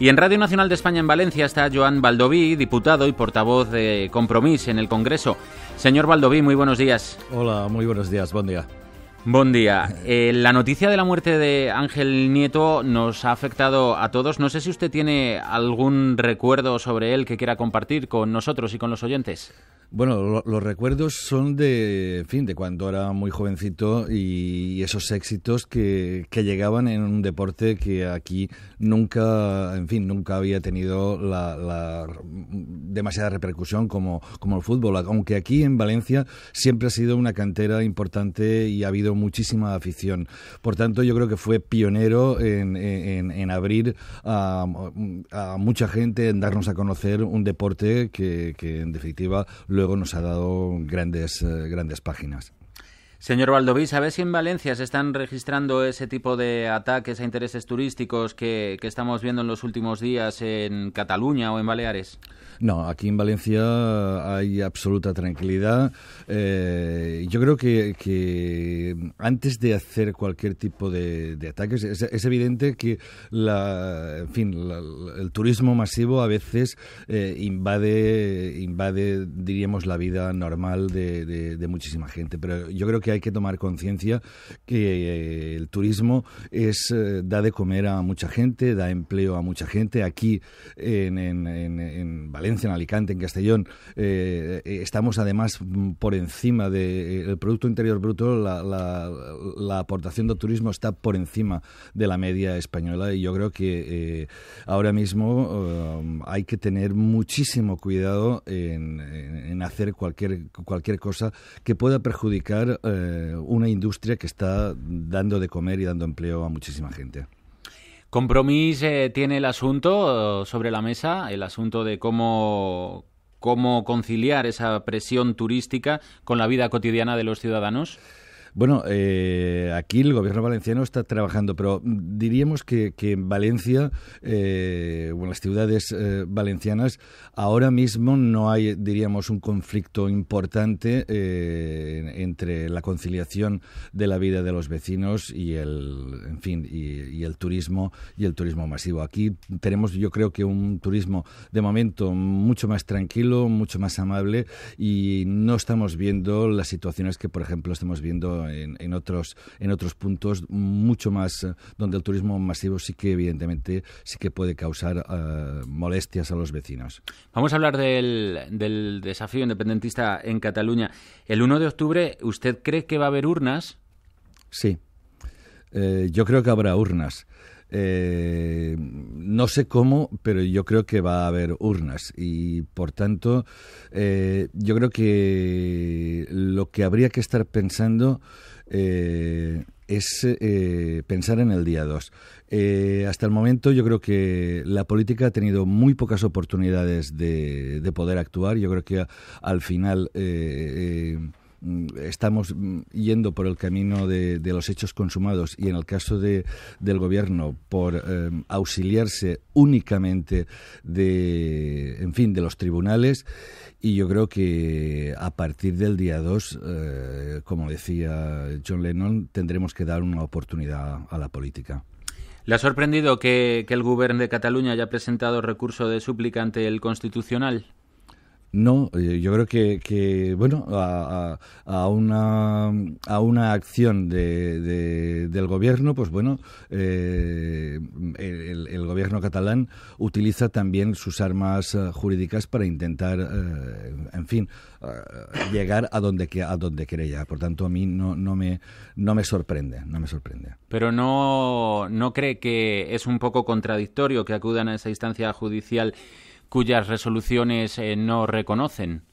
Y en Radio Nacional de España en Valencia está Joan Baldoví, diputado y portavoz de Compromís en el Congreso. Señor Baldoví, muy buenos días. Hola, muy buenos días, buen día. Buen día. Eh, la noticia de la muerte de Ángel Nieto nos ha afectado a todos. No sé si usted tiene algún recuerdo sobre él que quiera compartir con nosotros y con los oyentes. Bueno, los recuerdos son de, fin, de cuando era muy jovencito y, esos éxitos que, llegaban en un deporte que aquí nunca, en fin, nunca había tenido la, demasiada repercusión como, como el fútbol, aunque aquí en Valencia siempre ha sido una cantera importante y ha habido muchísima afición. Por tanto, yo creo que fue pionero en, abrir a, mucha gente, en darnos a conocer un deporte que, que en definitiva lo luego nos ha dado grandes, eh, grandes páginas. Señor Valdoví, ¿sabes si en Valencia se están registrando ese tipo de ataques a intereses turísticos que, estamos viendo en los últimos días en Cataluña o en Baleares? No, aquí en Valencia hay absoluta tranquilidad. Eh, yo creo que, antes de hacer cualquier tipo de, ataques, es, evidente que la, en fin, el turismo masivo a veces eh, invade, invade, diríamos, la vida normal de, de muchísima gente. Pero yo creo que hay que tomar conciencia que eh, el turismo es eh, da de comer a mucha gente, da empleo a mucha gente. Aquí en, Valencia, en Alicante, en Castellón, eh, estamos además mm, por encima del Producto Interior Bruto, la, aportación de turismo está por encima de la media española y yo creo que ahora mismo hay que tener muchísimo cuidado en, en hacer cualquier, cualquier cosa que pueda perjudicar eh, una industria que está dando de comer y dando empleo a muchísima gente. Compromís eh, tiene el asunto eh, sobre la mesa, el asunto de cómo conciliar esa presión turística con la vida cotidiana de los ciudadanos. Bueno, eh, aquí el gobierno valenciano está trabajando, pero diríamos que, en Valencia, eh, o en las ciudades eh, valencianas, ahora mismo no hay, diríamos, un conflicto importante entre la conciliación de la vida de los vecinos y el, en fin, y, el turismo y el turismo masivo. Aquí tenemos, yo creo que un turismo de momento mucho más tranquilo, mucho más amable y no estamos viendo las situaciones que, por ejemplo, estamos viendo en, otros, en otros puntos mucho más, eh, donde el turismo masivo sí que evidentemente sí que puede causar eh, molestias a los vecinos. Vamos a hablar del, del desafío independentista en Cataluña. El 1 de octubre, ¿usted cree que va a haber urnas? Sí. Eh, yo creo que habrá urnas. Eh, no sé cómo, pero yo creo que va a haber urnas y, por tanto, eh, yo creo que lo que habría que estar pensando eh, es pensar en el día 2. hasta el momento yo creo que la política ha tenido muy pocas oportunidades de, poder actuar. Yo creo que al final Mm, estamos mm, yendo por el camino de, los hechos consumados y en el caso de, del gobierno por eh, auxiliarse únicamente de, en fin, de los tribunales y yo creo que a partir del día 2, eh, como decía John Lennon, tendremos que dar una oportunidad a la política. ¿Le ha sorprendido que, que el gobierno de Cataluña haya presentado recurso de súplica ante el Constitucional? No, eh, yo creo que, bueno, a, una, a una acción del gobierno, pues bueno, eh, el, gobierno catalán utiliza también sus armas eh, jurídicas para intentar, en fin, llegar a donde, a donde quiere ya. Por tanto, a mí no, no, me, no me sorprende, no me sorprende. Pero no, no cree que es un poco contradictorio que acudan a esa instancia judicial cuyas resoluciones eh, no reconocen.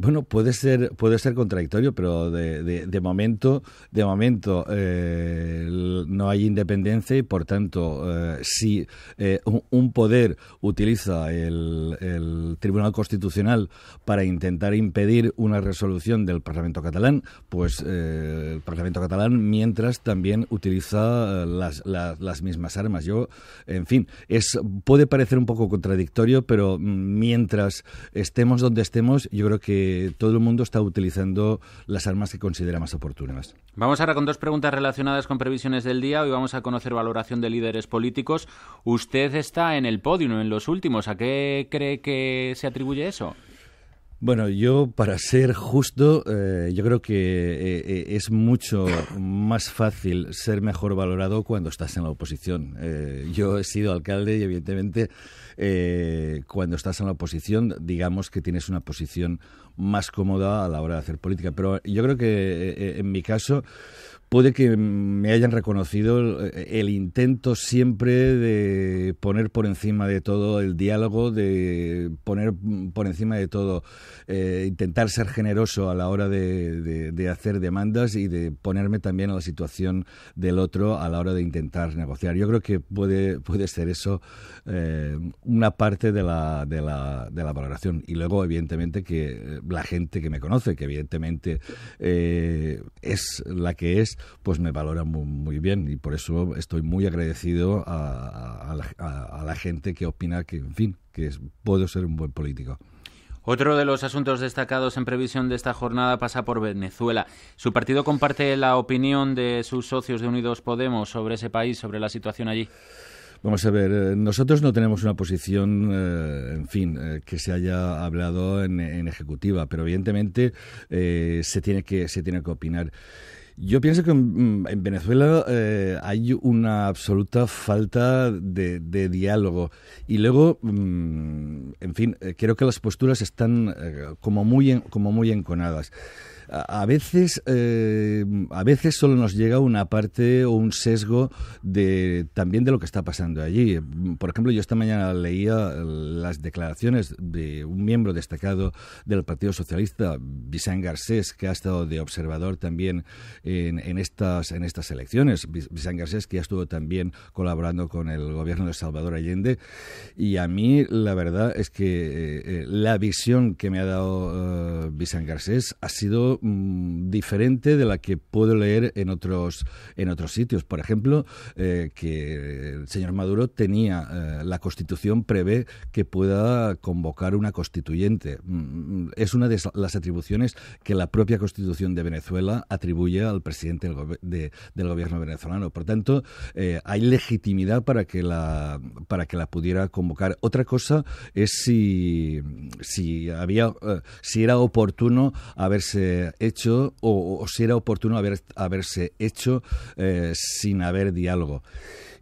Bueno, puede ser, puede ser contradictorio, pero de, de, momento, de momento eh, no hay independencia y, por tanto, eh, si eh, un poder utiliza el, Tribunal Constitucional para intentar impedir una resolución del Parlamento catalán, pues el Parlamento catalán, mientras también utiliza las, las, las, mismas armas. Yo, en fin, es puede parecer un poco contradictorio, pero mientras estemos donde estemos, yo creo que eh, todo el mundo está utilizando las armas que considera más oportunas. Vamos ahora con dos preguntas relacionadas con previsiones del día. Hoy vamos a conocer valoración de líderes políticos. Usted está en el podio, en los últimos. ¿A qué cree que se atribuye eso? Bueno, yo para ser justo, eh, yo creo que eh, eh, es mucho más fácil ser mejor valorado cuando estás en la oposición. yo he sido alcalde y evidentemente cuando estás en la oposición, digamos que tienes una posición más cómoda a la hora de hacer política. Pero yo creo que en mi caso puede que me hayan reconocido el, intento siempre de poner por encima de todo el diálogo, de poner por encima de todo, eh, intentar ser generoso a la hora de, hacer demandas y de ponerme también a la situación del otro a la hora de intentar negociar. Yo creo que puede, puede ser eso eh, una parte de la, de, la, valoración. Y luego, evidentemente, que eh, la gente que me conoce, que evidentemente es la que es, pues me valora muy, bien y por eso estoy muy agradecido a, la, gente que opina que, en fin, que puedo ser un buen político. Otro de los asuntos destacados en previsión de esta jornada pasa por Venezuela. Su partido comparte la opinión de sus socios de Unidos Podemos sobre ese país, sobre la situación allí. Vamos a ver, eh, nosotros no tenemos una posición, eh, en fin, eh, que se haya hablado en, ejecutiva, pero evidentemente se tiene que se tiene que opinar. Yo pienso que mm, mm, en, Venezuela eh, hay una absoluta falta de, diálogo. Y luego, mm, en fin, eh, creo que las posturas están eh, como, muy como muy enconadas a, veces, eh, a veces solo nos llega una parte o un sesgo de, también de lo que está pasando allí. Por ejemplo, yo esta mañana leía las declaraciones de un miembro destacado del Partido Socialista, Vicente Garcés, que ha estado de observador también en, en estas, en estas elecciones. Vicente Garcés, que ha estuvo también colaborando con el gobierno de Salvador Allende. Y a mí, la verdad es que eh, eh, la visión que me ha dado bisan Garcés ha sido Mm, diferente de la que puedo leer en otros, en otros sitios. Por ejemplo, eh, que el señor Maduro tenía, eh, la Constitución prevé que pueda convocar una constituyente. Mm, mm, es una de las atribuciones que la propia Constitución de Venezuela atribuye al presidente del, gobierno venezolano. Por tanto, eh, hay legitimidad para que, la, para que la pudiera convocar. Otra cosa es si, si, había, si era oportuno haberse hecho o, si era oportuno haber, haberse hecho eh, sin haber diálogo.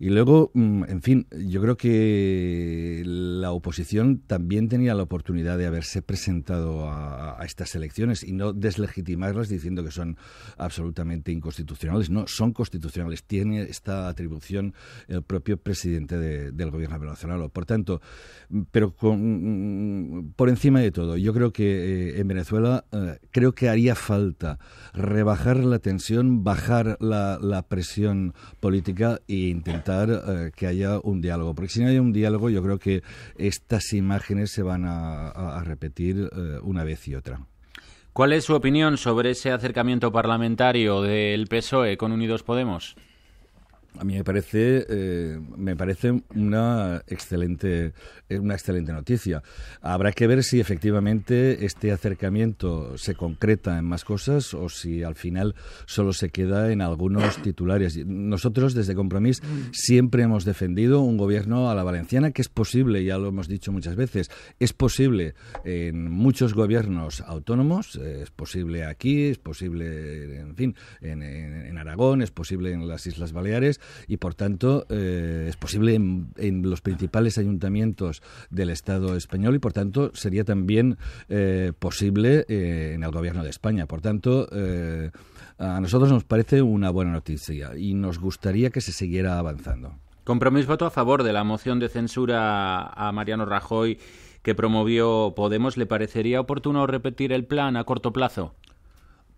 Y luego, mm, en fin, yo creo que la oposición también tenía la oportunidad de haberse presentado a, estas elecciones y no deslegitimarlas diciendo que son absolutamente inconstitucionales. No, son constitucionales. Tiene esta atribución el propio presidente del gobierno nacional, Por tanto, mm, pero mm, por encima de todo, yo creo que eh, en Venezuela eh, creo que haría falta rebajar la tensión, bajar la presión política e intentar eh, que haya un diálogo, porque si no hay un diálogo yo creo que estas imágenes se van a, repetir eh, una vez y otra. ¿Cuál es su opinión sobre ese acercamiento parlamentario del PSOE con Unidos Podemos? a mí me parece, eh, me parece una, excelente, eh, una excelente noticia. Habrá que ver si efectivamente este acercamiento se concreta en más cosas o si al final solo se queda en algunos titulares. Nosotros desde Compromís siempre hemos defendido un gobierno a la valenciana que es posible, ya lo hemos dicho muchas veces, es posible en muchos gobiernos autónomos, eh, es posible aquí, es posible, en fin, en Aragón, es posible en las Islas Baleares y por tanto eh, es posible en, los principales ayuntamientos del Estado español y por tanto sería también eh, posible eh, en el gobierno de España. Por tanto, a nosotros nos parece una buena noticia y nos gustaría que se siguiera avanzando. ¿Compromiso voto a favor de la moción de censura a Mariano Rajoy que promovió Podemos. ¿Le parecería oportuno repetir el plan a corto plazo?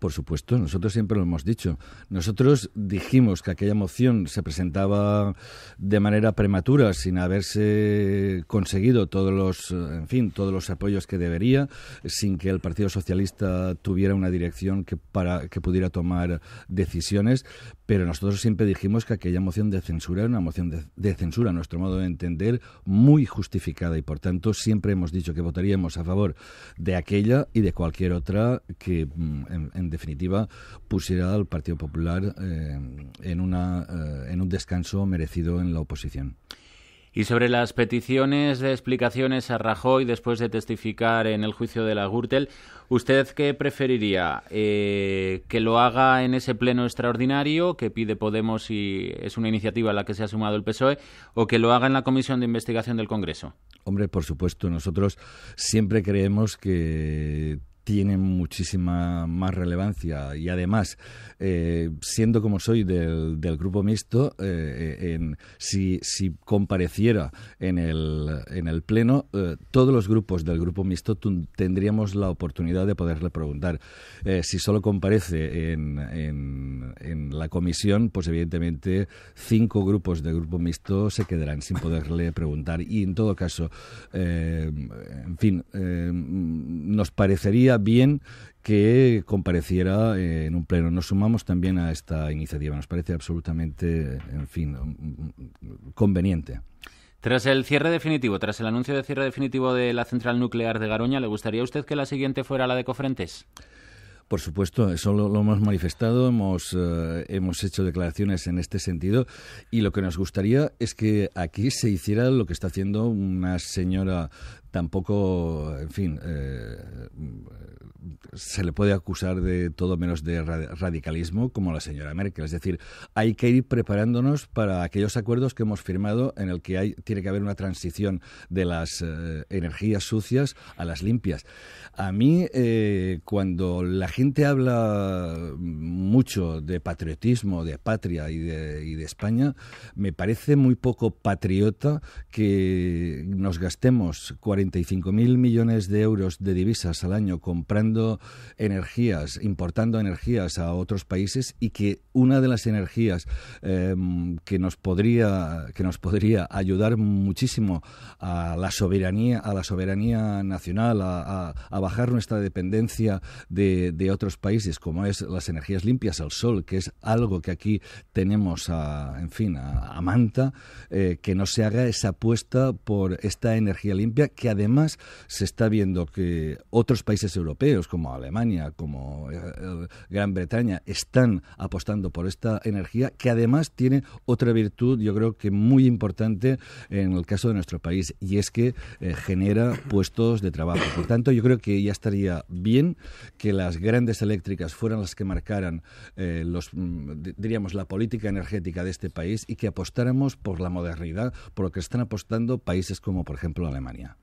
Por supuesto, nosotros siempre lo hemos dicho. Nosotros dijimos que aquella moción se presentaba de manera prematura, sin haberse conseguido todos los, en fin, todos los apoyos que debería, sin que el Partido Socialista tuviera una dirección que para que pudiera tomar decisiones, pero nosotros siempre dijimos que aquella moción de censura era una moción de, censura, a nuestro modo de entender, muy justificada y por tanto siempre hemos dicho que votaríamos a favor de aquella y de cualquier otra que mm, definitiva pusiera al Partido Popular eh, en, una, eh, en un descanso merecido en la oposición. Y sobre las peticiones de explicaciones a Rajoy después de testificar en el juicio de la Gürtel, ¿usted qué preferiría? Eh, ¿Que lo haga en ese pleno extraordinario que pide Podemos y es una iniciativa a la que se ha sumado el PSOE? ¿O que lo haga en la Comisión de Investigación del Congreso? Hombre, por supuesto, nosotros siempre creemos que tiene muchísima más relevancia y además eh, siendo como soy del, del grupo mixto eh, en, si, si, compareciera en el, en el pleno eh, todos los grupos del grupo mixto tendríamos la oportunidad de poderle preguntar si solo comparece en, en, en, la comisión pues evidentemente cinco grupos del grupo mixto se quedarán sin poderle preguntar y en todo caso en fin nos parecería bien que compareciera eh, en un pleno. Nos sumamos también a esta iniciativa. Nos parece absolutamente, en fin, conveniente. Tras el cierre definitivo, tras el anuncio de cierre definitivo de la central nuclear de Garoña, ¿le gustaría a usted que la siguiente fuera la de Cofrentes? Por supuesto, eso lo, hemos manifestado, hemos, eh, hemos hecho declaraciones en este sentido y lo que nos gustaría es que aquí se hiciera lo que está haciendo una señora tampoco, en fin, eh, se le puede acusar de todo menos de radicalismo como la señora Merkel. Es decir, hay que ir preparándonos para aquellos acuerdos que hemos firmado en el que hay, tiene que haber una transición de las eh, energías sucias a las limpias. A mí, cuando la gente gente habla mucho de patriotismo, de patria y de, España, me parece muy poco patriota que nos gastemos 45.000 millones de euros de divisas al año comprando energías, importando energías a otros países y que una de las energías em, que, nos podría, que nos podría ayudar muchísimo a la soberanía, a la soberanía nacional, a, bajar nuestra dependencia de, de otros países, como es las energías limpias al sol, que es algo que aquí tenemos, a, en fin, a, manta, eh, que no se haga esa apuesta por esta energía limpia, que además se está viendo que otros países europeos, como Alemania, como eh, Gran Bretaña, están apostando por esta energía, que además tiene otra virtud, yo creo que muy importante en el caso de nuestro país, y es que eh, genera puestos de trabajo. Por tanto, yo creo que ya estaría bien que las grandes eléctricas fueran las que marcaran eh, mm, diríamos, la política energética de este país y que apostáramos por la modernidad, por lo que están apostando países como, por ejemplo, Alemania.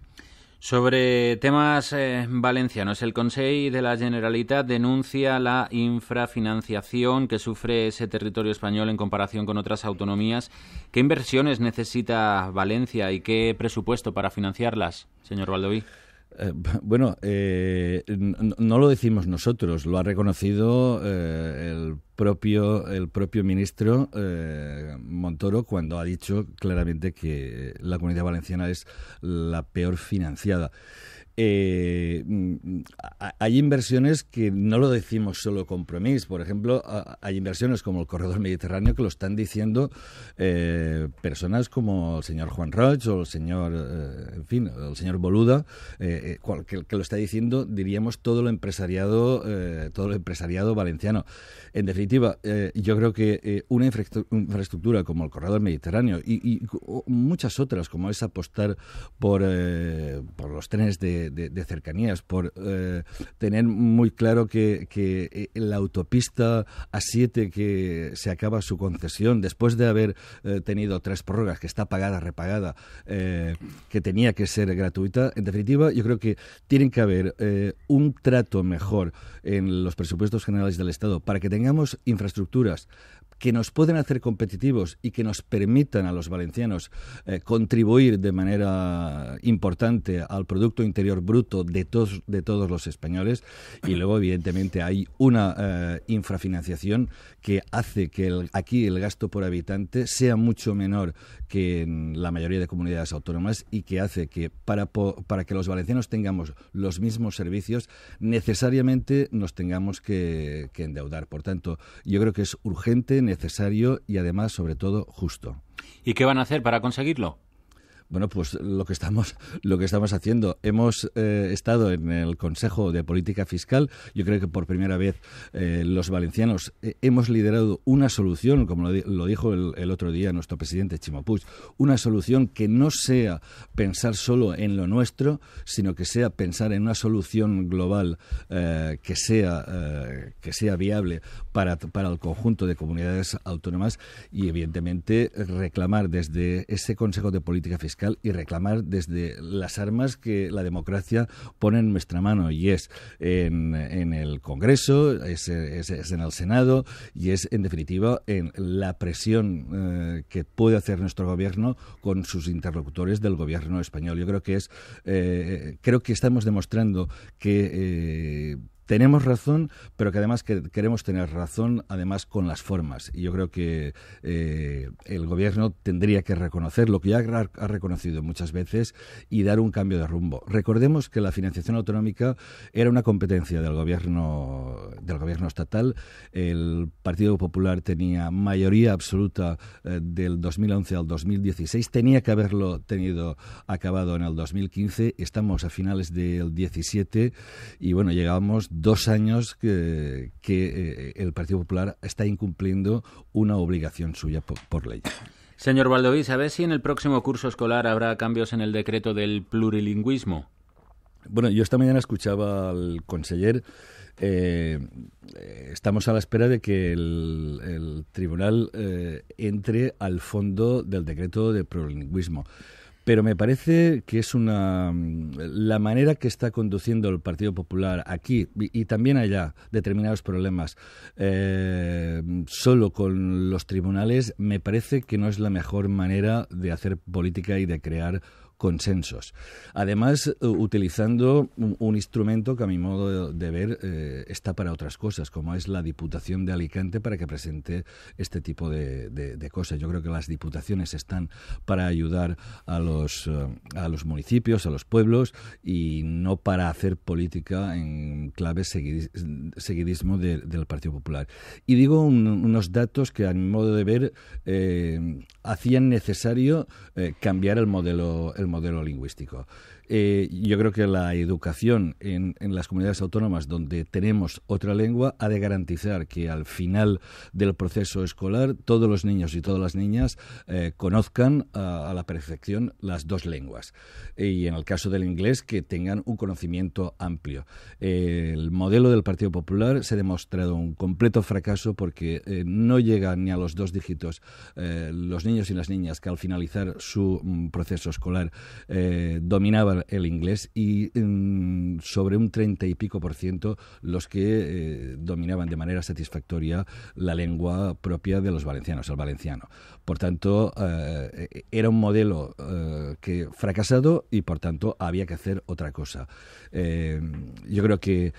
Sobre temas eh, valencianos, el Consejo de la Generalitat denuncia la infrafinanciación que sufre ese territorio español en comparación con otras autonomías. ¿Qué inversiones necesita Valencia y qué presupuesto para financiarlas, señor Valdoví? Eh, bueno, eh, no, lo decimos nosotros, lo ha reconocido eh, el, propio, el propio ministro Montoro cuando ha dicho claramente que la comunidad valenciana es la peor financiada. Eh, mm, mm, hay inversiones que no lo decimos solo compromiso. Por ejemplo, hay inversiones como el corredor mediterráneo que lo están diciendo eh, personas como el señor Juan Roig o el señor, eh, en fin, el señor Boluda, cual, que, lo está diciendo, diríamos, todo lo empresariado, todo el empresariado valenciano. En definitiva, yo creo que una infraestructura como el corredor mediterráneo y, muchas otras, como es apostar por los trenes de de, cercanías, por eh, tener muy claro que, eh, la autopista A7 que se acaba su concesión después de haber eh, tenido tres prórrogas, que está pagada, repagada, que tenía que ser gratuita. En definitiva, yo creo que tienen que haber un trato mejor en los presupuestos generales del Estado para que tengamos infraestructuras que nos pueden hacer competitivos y que nos permitan a los valencianos eh, contribuir de manera importante al Producto Interior Bruto de, de todos los españoles. Y luego, evidentemente, hay una eh, infrafinanciación que hace que aquí el gasto por habitante sea mucho menor que en la mayoría de comunidades autónomas y que hace que para, para que los valencianos tengamos los mismos servicios, necesariamente nos tengamos que endeudar. Por tanto, yo creo que es urgente necesario y además, sobre todo, justo. ¿Y qué van a hacer para conseguirlo? Bueno, pues lo que estamos, lo que estamos haciendo. Hemos eh, estado en el Consejo de Política Fiscal. Yo creo que por primera vez eh, los valencianos eh, hemos liderado una solución, como lo, dijo el, otro día nuestro presidente Chimopuch, una solución que no sea pensar solo en lo nuestro, sino que sea pensar en una solución global que sea que sea viable para el conjunto de comunidades autónomas y evidentemente reclamar desde ese Consejo de Política Fiscal y reclamar desde las armas que la democracia pone en nuestra mano y es en, el Congreso, es, es, en el Senado y es en definitiva en la presión eh, que puede hacer nuestro gobierno con sus interlocutores del gobierno español. Yo creo que es eh, creo que estamos demostrando que eh, tenemos razón, pero que además queremos tener razón, además con las formas. Y yo creo que eh, el gobierno tendría que reconocer lo que ya ha reconocido muchas veces y dar un cambio de rumbo. Recordemos que la financiación autonómica era una competencia del gobierno del gobierno estatal. El Partido Popular tenía mayoría absoluta eh, del 2011 al 2016. Tenía que haberlo tenido acabado en el 2015. Estamos a finales del 17 y bueno, llegamos dos años que, eh, el Partido Popular está incumpliendo una obligación suya por, ley. Señor Valdoví, ¿sabe si en el próximo curso escolar habrá cambios en el decreto del plurilingüismo? Bueno, yo esta mañana escuchaba al conseller. Eh, eh, estamos a la espera de que el, tribunal entre al fondo del decreto de plurilingüismo pero me parece que es una mm, la manera que está conduciendo el Partido Popular aquí y, también allá determinados problemas eh, solo con los tribunales me parece que no es la mejor manera de hacer política y de crear consensos. Además, eh, utilizando un instrumento que a mi modo de ver eh, está para otras cosas, como es la Diputación de Alicante para que presente este tipo de, cosas. Yo creo que las diputaciones están para ayudar a los, eh, a los municipios, a los pueblos y no para hacer política en clave seguidismo del Partido Popular. Y digo unos datos que a mi modo de ver hacían necesario cambiar el modelo. modello linguistico. Eh, yo creo que la educación en, las comunidades autónomas donde tenemos otra lengua ha de garantizar que al final del proceso escolar todos los niños y todas las niñas eh, conozcan a, la perfección las dos lenguas. Y en el caso del inglés, que tengan un conocimiento amplio. el modelo del Partido Popular se ha demostrado un completo fracaso porque eh, no llegan ni a los dos dígitos los niños y las niñas que al finalizar su mm, proceso escolar dominaban el inglés y mm, sobre un treinta y pico por ciento los que eh, dominaban de manera satisfactoria la lengua propia de los valencianos, el valenciano. Por tanto, eh, era un modelo eh, que fracasado y por tanto había que hacer otra cosa. yo creo que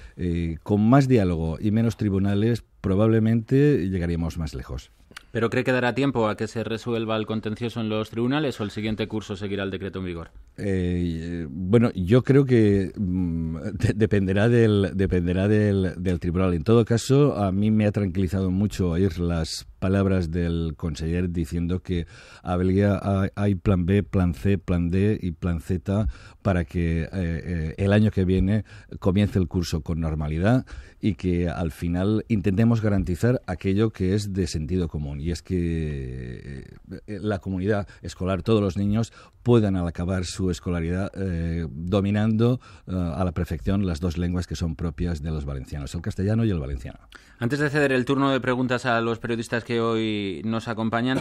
con más diálogo y menos tribunales probablemente llegaríamos más lejos. ¿Pero cree que dará tiempo a que se resuelva el contencioso en los tribunales o el siguiente curso seguirá el decreto en vigor? Eh, bueno, yo creo que mm, dependerá del dependerá del, tribunal. En todo caso, a mí me ha tranquilizado mucho oír las palabras del conseller diciendo que Belgia hay plan B, plan C, plan D y plan Z para que eh, eh, el año que viene comience el curso con normalidad y que al final intentemos garantizar aquello que es de sentido común y es que eh, la comunidad escolar, todos los niños puedan al acabar su escolaridad eh, dominando eh, a la perfección las dos lenguas que son propias de los valencianos, el castellano y el valenciano. Antes de ceder el turno de preguntas a los periodistas que hoy nos acompañan,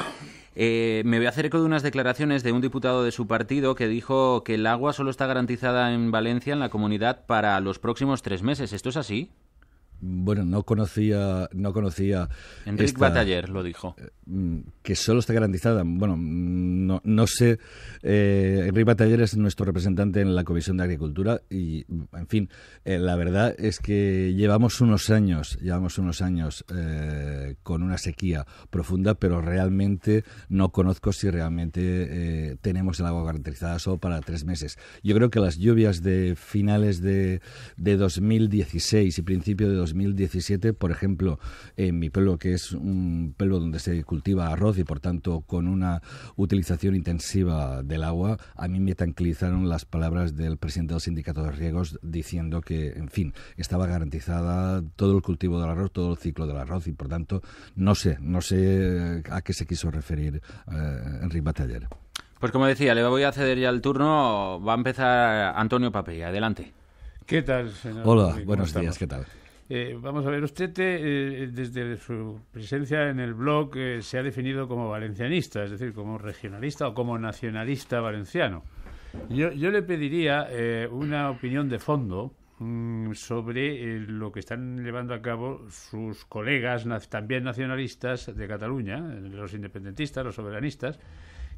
eh, me voy a hacer eco de unas declaraciones de un diputado de su partido que dijo que el agua solo está garantizada en Valencia, en la comunidad, para los próximos tres meses. ¿Esto es así? bueno, no conocía, no conocía. Enrique Bataller lo dijo. Eh, mm, que solo está garantizada. Bueno, mm, no, no sé. Eh, Enrique Bataller es nuestro representante en la Comisión de Agricultura y, en fin, eh, la verdad es que llevamos unos años, llevamos unos años con una sequía profunda, pero realmente no conozco si realmente tenemos el agua garantizada solo para tres meses. Yo creo que las lluvias de finales de, de 2016 y principio de 2017, por ejemplo, en mi pueblo, que es un pueblo donde se cultiva arroz y por tanto con una utilización intensiva del agua, a mí me tranquilizaron las palabras del presidente del sindicato de riegos diciendo que, en fin, estaba garantizada todo el cultivo del arroz, todo el ciclo del arroz y por tanto no sé, no sé a qué se quiso referir eh, Enrique Bataller. Pues como decía, le voy a ceder ya el turno. Va a empezar Antonio Papella. Adelante. ¿Qué tal, señor? Hola, buenos días, ¿qué tal? Eh, vamos a ver, usted eh, eh, desde su presencia en el blog se ha definido como valencianista, es decir, como regionalista o como nacionalista valenciano. Yo, le pediría una opinión de fondo mm, sobre lo que están llevando a cabo sus colegas también nacionalistas de Cataluña, los independentistas, los soberanistas.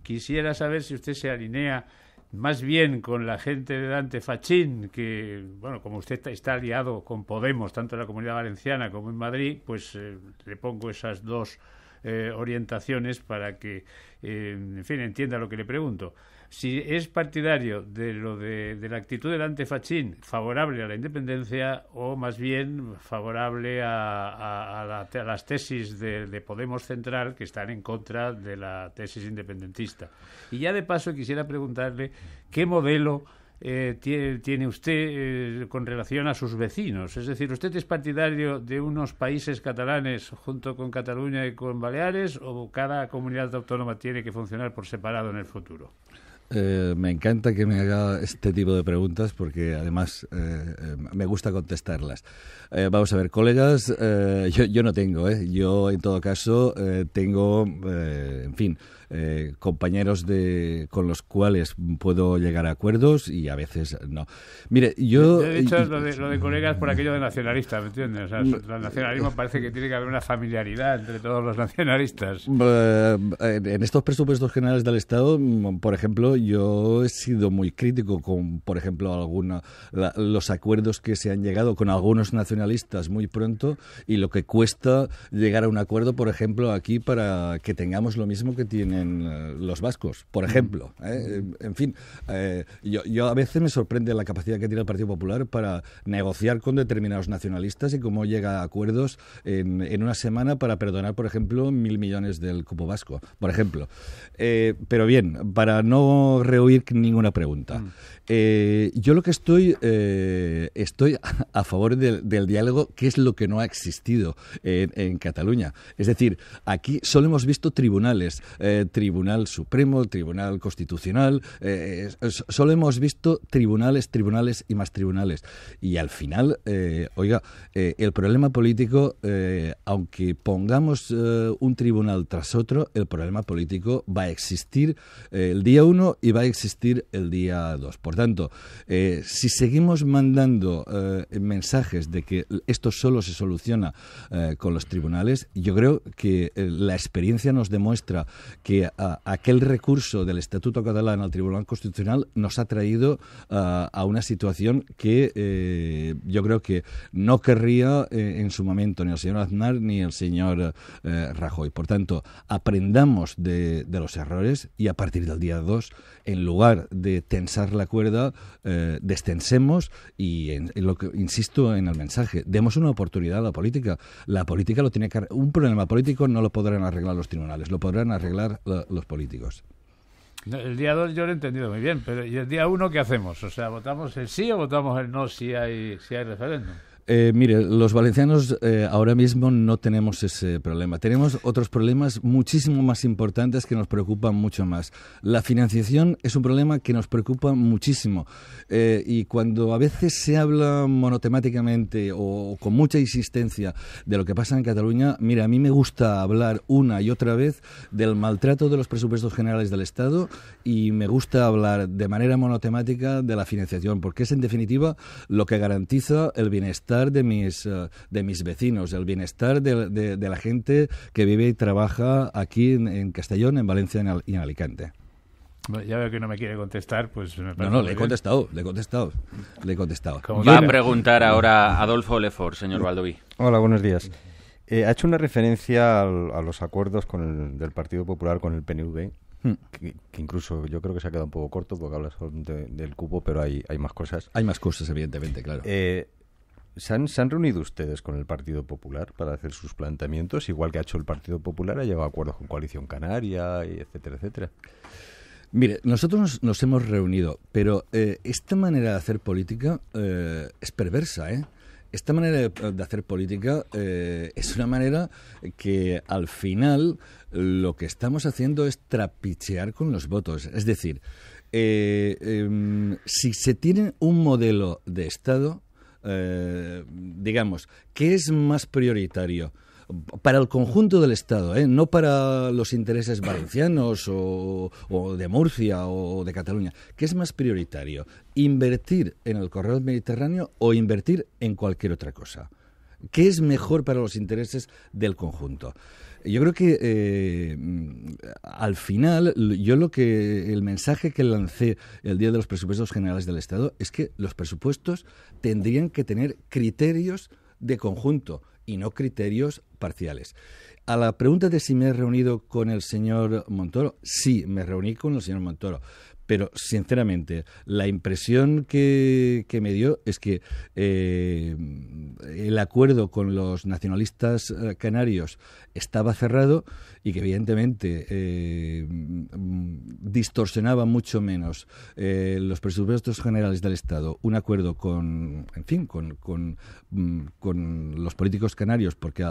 Quisiera saber si usted se alinea más bien con la gente de Dante Fachín, que, bueno, como usted está, aliado con Podemos, tanto en la Comunidad Valenciana como en Madrid, pues eh, le pongo esas dos eh, orientaciones para que, eh, en fin, entienda lo que le pregunto si es partidario de lo de, la actitud del antefachín favorable a la independencia o más bien favorable a, las tesis de, Podemos Central que están en contra de la tesis independentista. Y ya de paso quisiera preguntarle qué modelo eh, tiene, usted eh, con relación a sus vecinos. Es decir, ¿usted es partidario de unos países catalanes junto con Cataluña y con Baleares o cada comunidad autónoma tiene que funcionar por separado en el futuro? Eh, me encanta que me haga este tipo de preguntas porque además eh, eh, me gusta contestarlas. vamos a ver, colegas, yo, no tengo, yo en todo caso tengo, en fin, eh, compañeros de, con los cuales puedo llegar a acuerdos y a veces no. Mire, yo... De lo de, colegas por aquello de nacionalistas, ¿me entiendes? Mm. el nacionalismo parece que tiene que haber una familiaridad entre todos los nacionalistas. en estos presupuestos generales del Estado, mm, por ejemplo, yo he sido muy crítico con, por ejemplo, alguna, los acuerdos que se han llegado con algunos nacionalistas muy pronto y lo que cuesta llegar a un acuerdo, por ejemplo, aquí para que tengamos lo mismo que tiene eh, los vascos, por mm. ejemplo. ¿eh? Mm. En fin, eh, yo, a veces me sorprende la capacidad que tiene el Partido Popular para negociar con determinados nacionalistas y cómo llega a acuerdos en, una semana para perdonar, por ejemplo, mil millones del cupo vasco, por ejemplo. pero bien, para no rehuir ninguna pregunta, mm. yo lo que estoy, estoy a favor del, diálogo, que es lo que no ha existido en, en Cataluña. Es decir, aquí solo hemos visto tribunales, eh, Tribunal Supremo, Tribunal Constitucional, eh, solo hemos visto tribunales, tribunales y más tribunales. Y al final, eh, oiga, eh, el problema político, aunque pongamos un tribunal tras otro, el problema político va a existir el día uno y va a existir el día dos. Por tanto, si seguimos mandando mensajes de que esto solo se soluciona con los tribunales, yo creo que la experiencia nos demuestra que eh, aquel recurso del Estatuto catalán al Tribunal Constitucional nos ha traído eh, a una situación que eh, yo creo que no querría en su momento ni el señor Aznar ni el señor Rajoy. Por tanto, aprendamos de, los errores y a partir del día 2, en lugar de tensar la cuerda, destensemos y, lo que, insisto en el mensaje, demos una oportunidad a la política. La política lo tiene Un problema político no lo podrán arreglar los tribunales, lo podrán arreglar los políticos. El día 2 yo lo he entendido muy bien, pero ¿y el día 1 qué hacemos? O sea, ¿votamos el sí o votamos el no si hay, si hay referéndum? Eh, mire, los valencianos eh, ahora mismo no tenemos ese problema. Tenemos otros problemas muchísimo más importantes que nos preocupan mucho más. La financiación es un problema que nos preocupa muchísimo. Eh, y cuando a veces se habla monotemáticamente o con mucha insistencia de lo que pasa en Cataluña, mira, a mí me gusta hablar una y otra vez del maltrato de los presupuestos generales del Estado y me gusta hablar de manera monotemática de la financiación, porque es en definitiva lo que garantiza el bienestar de mis, eh, de mis vecinos, el bienestar de, la gente que vive y trabaja aquí en, Castellón, en Valencia y en Alicante. Ya veo que no me quiere contestar, pues No, no, le he contestado, le he contestado, le he contestado. van a preguntar ahora Adolfo Lefort, señor Baldoví. Hola, buenos días. Eh, ha hecho una referencia a los acuerdos con el, del Partido Popular con el PNV, hmm. que, incluso yo creo que se ha quedado un poco corto porque habla solo del cupo, pero hay, hay más cosas. Hay más cosas, evidentemente, claro. Eh, ¿Se han, reunido ustedes con el Partido Popular para hacer sus planteamientos? Igual que ha hecho el Partido Popular, ha llegado a acuerdos con Coalición Canaria, y etcétera, etcétera. Mire, nosotros nos, hemos reunido, pero eh, esta manera de hacer política eh, es perversa, ¿eh? Esta manera de, hacer política eh, es una manera que al final lo que estamos haciendo es trapichear con los votos. Es decir, em, si se tiene un modelo de Estado, eh, digamos, ¿qué es más prioritario? para el conjunto del Estado, ¿eh? no para los intereses valencianos o, o, de Murcia o de Cataluña. ¿Qué es más prioritario? ¿Invertir en el corredor mediterráneo o invertir en cualquier otra cosa? qué es mejor para los intereses del conjunto. Yo creo que eh, al final, yo lo que el mensaje que lancé el día de los presupuestos generales del Estado es que los presupuestos tendrían que tener criterios de conjunto y no criterios parciales. A la pregunta de si me he reunido con el señor Montoro, sí, me reuní con el señor Montoro pero sinceramente, la impresión que, me dio es que eh, el acuerdo con los nacionalistas eh, canarios estaba cerrado y que evidentemente eh, distorsionaba mucho menos los presupuestos generales del Estado un acuerdo con, en fin, con, mm, los políticos canarios, porque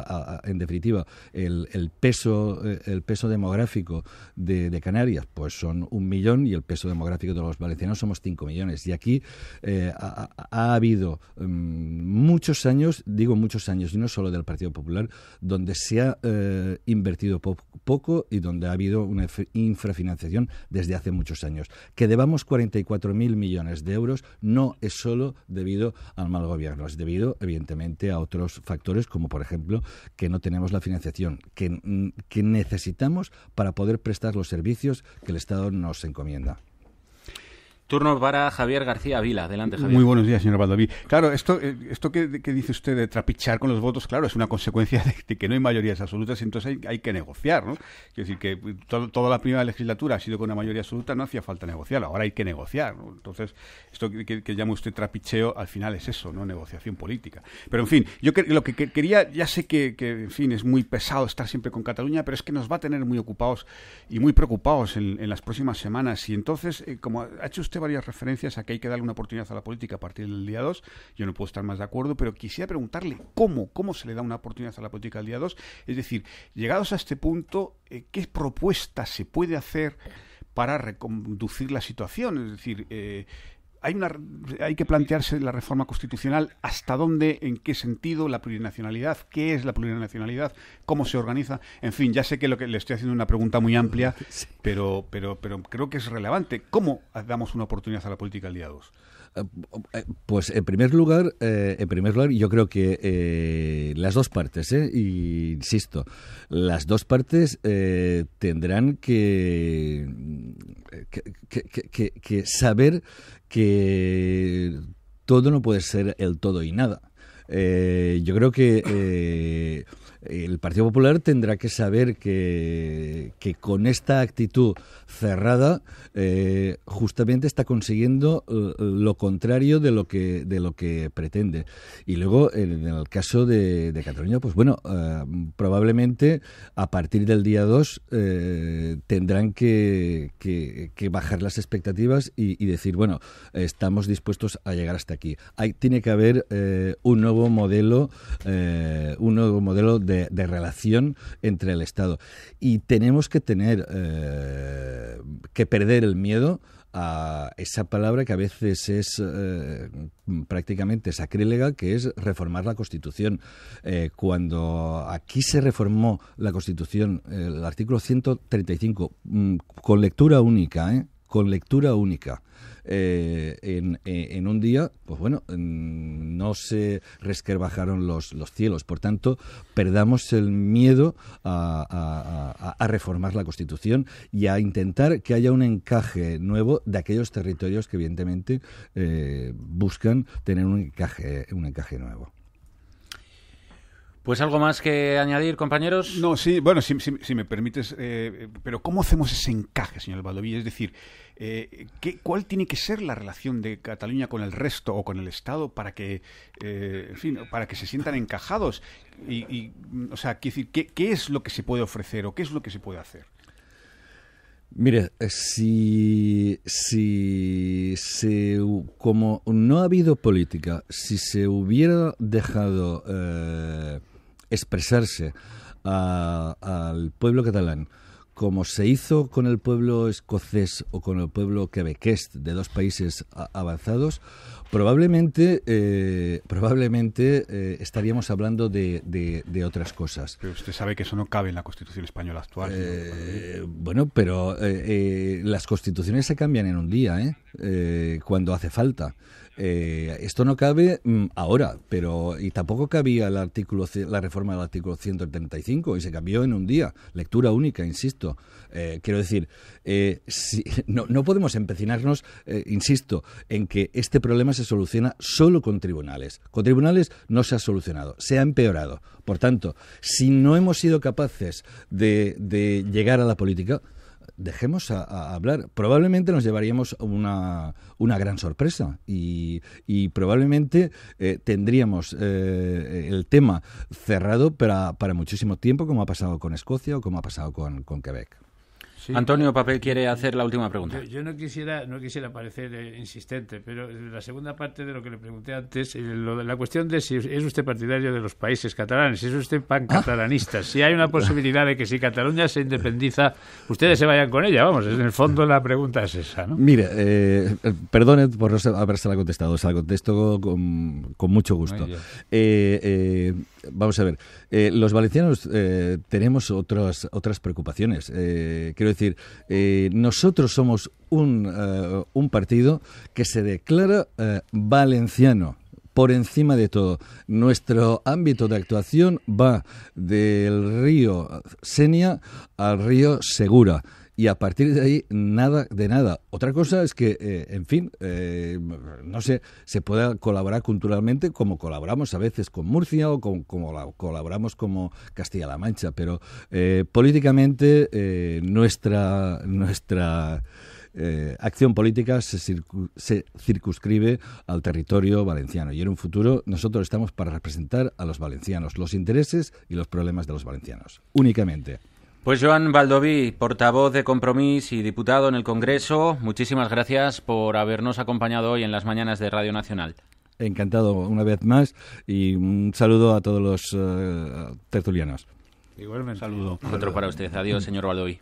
en definitiva el, peso, el peso demográfico de, de Canarias pues son un millón y el peso demográfico de los valencianos somos 5 millones. Y aquí eh, ha, habido mm, muchos años, digo muchos años, y no solo del Partido Popular, donde se ha eh, invertido poco y donde ha habido una infrafinanciación desde hace muchos años. Que debamos 44.000 millones de euros no es solo debido al mal gobierno, es debido, evidentemente, a otros factores, como por ejemplo que no tenemos la financiación que mm, necesitamos para poder prestar los servicios que el Estado nos encomienda. Turno para Javier García Vila. Adelante, Javier. Muy buenos días, señor Baldoví. Claro, esto, eh, esto que, dice usted de trapichar con los votos, claro, es una consecuencia de, que no hay mayorías absolutas y entonces hay, que negociar, ¿no? Es decir, que pues, toda la primera legislatura ha sido con una mayoría absoluta, no hacía falta negociar, ahora hay que negociar, Entonces, esto que, llama usted trapicheo, al final es eso, ¿no? Negociación política. Pero, en fin, yo lo que, quería, ya sé que, en fin, es muy pesado estar siempre con Cataluña, pero es que nos va a tener muy ocupados y muy preocupados en, las próximas semanas. Y entonces, eh, como ha hecho usted varias referencias a que hay que darle una oportunidad a la política a partir del día 2. Yo no puedo estar más de acuerdo, pero quisiera preguntarle cómo, cómo se le da una oportunidad a la política al día 2. Es decir, llegados a este punto, eh, ¿qué propuesta se puede hacer? para reconducir la situación. Es decir, eh, hay, una, hay que plantearse la reforma constitucional, hasta dónde, en qué sentido, la plurinacionalidad, qué es la plurinacionalidad, cómo se organiza. En fin, ya sé que, lo que le estoy haciendo una pregunta muy amplia, pero, pero, pero creo que es relevante. ¿Cómo damos una oportunidad a la política aliados día 2? Eh, eh, pues en primer lugar, eh, en primer lugar, yo creo que las dos partes, eh, insisto, las dos partes tendrán que, que, que saber que todo no puede ser el todo y nada. Eh, yo creo que eh, el Partido Popular tendrá que saber que, que con esta actitud cerrada eh, justamente está consiguiendo eh, lo contrario de lo que de lo que pretende. Y luego en el caso de, de Cataluña, pues bueno, eh, probablemente a partir del día 2 tendrán que, que, bajar las expectativas y, y, decir, bueno, estamos dispuestos a llegar hasta aquí. Hay, tiene que haber un nuevo modelo, un nuevo modelo de de, relación entre el Estado. Y tenemos que tener, eh, que perder el miedo a esa palabra que a veces es eh, prácticamente sacrílega, que es reformar la Constitución. Eh, cuando aquí se reformó la Constitución, el artículo 135, mm, con lectura única, con lectura única, eh, eh, en, un día, pues bueno, mm, no se resquerbajaron los, los cielos. Por tanto, perdamos el miedo a, reformar la Constitución y a intentar que haya un encaje nuevo de aquellos territorios que evidentemente eh, buscan tener un encaje, un encaje nuevo. Pues algo más que añadir, compañeros. No, sí, bueno, si, me permites, eh, pero ¿cómo hacemos ese encaje, señor Valdoví? Es decir, eh, ¿qué, ¿cuál tiene que ser la relación de Cataluña con el resto o con el Estado para que, eh, para que se sientan encajados? Y, o sea, ¿qué, es lo que se puede ofrecer o qué es lo que se puede hacer? Mire, si, si como no ha habido política, si se hubiera dejado expresarse al pueblo catalán como se hizo con el pueblo escocés o con el pueblo quebequés de dos países avanzados, probablemente, eh, probablemente eh, estaríamos hablando de, de, otras cosas. Pero usted sabe que eso no cabe en la Constitución española actual. Eh, bueno, pero las constituciones se cambian en un día, cuando hace falta. Eh, esto no cabe mm, ahora, pero y tampoco cabía el artículo, la reforma del artículo 135 y se cambió en un día, lectura única, insisto. Eh, quiero decir, eh, si, no, no, podemos empecinarnos, insisto, en que este problema se soluciona solo con tribunales. Con tribunales no se ha solucionado, se ha empeorado. Por tanto, si no hemos sido capaces de llegar a la política, dejemos a, hablar. Probablemente nos llevaríamos una, una gran sorpresa y, probablemente eh, tendríamos eh, el tema cerrado para, para muchísimo tiempo, como ha pasado con Escocia o como ha pasado con Quebec. Antonio Papel quiere hacer la última pregunta. Yo, no quisiera no quisiera parecer eh, insistente, pero la segunda parte de lo que le pregunté antes, eh, la cuestión de si es usted partidario de los países catalanes, si es usted pan catalanista, si hay una posibilidad de que si Cataluña se independiza, ustedes se vayan con ella, vamos, en el fondo la pregunta es esa, ¿no? Mire, eh, eh perdone por no haberse la contestado, se la contesto con, con mucho gusto. vamos a ver, eh, los valencianos eh, tenemos otras, otras preocupaciones. Eh, quiero decir, nosotros somos un, un, partido que se declara valenciano por encima de todo. Nuestro ámbito de actuación va del río Senia al río Segura y a partir de ahí nada de nada. Otra cosa es que, eh, en fin, eh, no sé, se pueda colaborar culturalmente como colaboramos a veces con Murcia o como colaboramos como Castilla-La Mancha, pero eh, políticamente nuestra, nuestra acción política se, se circunscribe al territorio valenciano y en un futuro nosotros estamos para representar a los valencianos, los intereses y los problemas de los valencianos, únicamente. Pues Joan Baldoví, portavoz de Compromís y diputado en el Congreso, muchísimas gracias por habernos acompañado hoy en las mañanas de Radio Nacional. Encantado una vez más y un saludo a todos los tertulianos. Eh, tertulianos. Igualmente. Saludo. Otro para usted. Adiós, señor Baldoví.